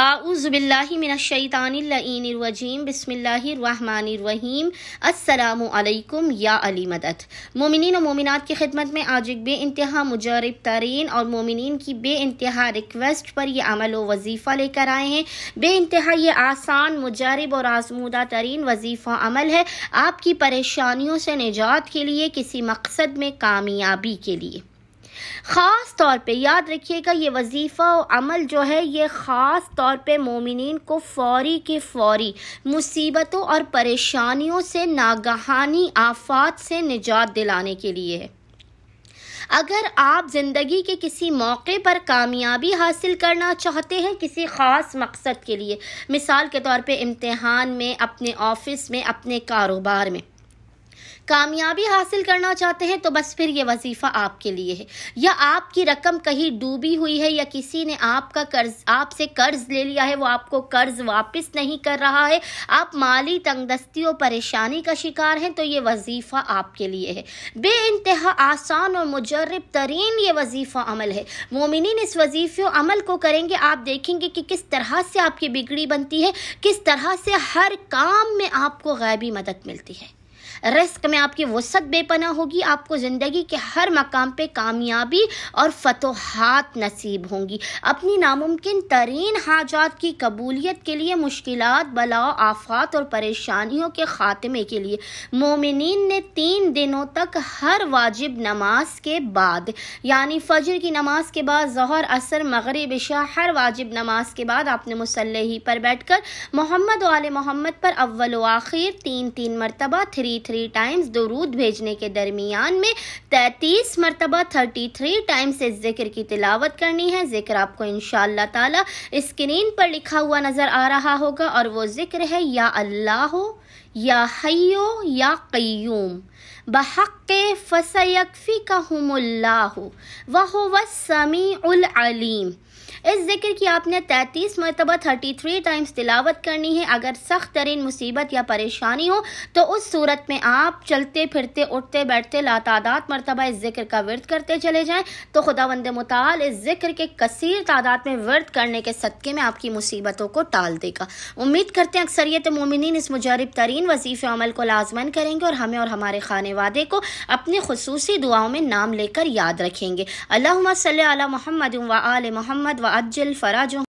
आउज़बिल्लिमिनशैतानरजीम बसमीम असलकम या अली मदत मोमिन और मोमिनत की खिदमत में आज एक बे इंतहा मुजरब तरीन और मोमिन की बे इंतहा रिक्वेस्ट पर यह अमल व वजीफ़ा लेकर आए हैं बे इंतहा ये आसान मुजरब और आजमूदा तरीन वजीफ़ा अमल है आपकी परेशानियों से निजात के लिए किसी मकसद में कामयाबी के लिए ख़ास तौर पे याद रखिएगा ये वजीफ़ा और अमल जो है ये ख़ास तौर पे मोमिन को फौरी के फौरी मुसीबतों और परेशानियों से नागहानी आफात से निजात दिलाने के लिए है अगर आप ज़िंदगी के किसी मौके पर कामयाबी हासिल करना चाहते हैं किसी ख़ास मकसद के लिए मिसाल के तौर पे इम्तहान में अपने ऑफिस में अपने कारोबार में कामयाबी हासिल करना चाहते हैं तो बस फिर ये वजीफ़ा आपके लिए है या आपकी रकम कहीं डूबी हुई है या किसी ने आपका कर्ज आपसे कर्ज ले लिया है वो आपको कर्ज वापस नहीं कर रहा है आप माली तंगदस्ती और परेशानी का शिकार हैं तो ये वजीफ़ा आपके लिए है बे इंतहा आसान और मुजरब तरीन ये वजीफ़ा अमल है मोमिन इस वजीफ़े अमल को करेंगे आप देखेंगे कि किस तरह से आपकी बिगड़ी बनती है किस तरह से हर काम में आपको गैबी मदद मिलती है रिस्क में आपकी वसत बेपना होगी आपको ज़िंदगी के हर मकाम पे कामयाबी और फतोहत नसीब होंगी अपनी नामुमकिन तरीन हाजात की कबूलियत के लिए मुश्किल बलाव आफात और परेशानियों के ख़ात्मे के लिए मोमिन ने तीन दिनों तक हर वाजिब नमाज के बाद यानी फजर की नमाज के बाद जहर असर मगरब शाह हर वाजिब नमाज के बाद आपने ही पर बैठकर मोहम्मद वाले मोहम्मद पर अव्वल आखिर तीन तीन मरतबा थ्री थ्री टाइम्स दरूद भेजने के दरमियान में तैतीस मरतबा थर्टी थ्री टाइम्स इस जिक्र की तिलावत करनी है जिक्र आपको इन ताला स्क्रीन पर लिखा हुआ नज़र आ रहा होगा और वो जिक्र है या अल्लाह या हयो या क्यूम बहक़ फ़सयकफ़ी कहमुल्लामी अलीम इस जिक्र की आपने 33 मरतबा 33 टाइम्स तिलावत करनी है अगर सख्त तरीन मुसीबत या परेशानी हो तो उस सूरत में आप चलते फिरते उठते बैठते लातादात मरतबा इस जिक्र का विरद करते चले जाएं तो खुदा वंद मताल इस जिक्र के कसर तादाद में वर्द करने के सदक़े में आपकी मुसीबतों को टाल देगा उम्मीद करते हैं अक्सरियत मोमिन इस मुजरब तरीन वजीफ़ अमल को लाजमन करेंगे और हमें और हमारे खाने वादे को अपनी खसूसी दुआओं में नाम लेकर याद रखेंगे अल्लाह सल महमद व आल महमद व अज्जल फ़राज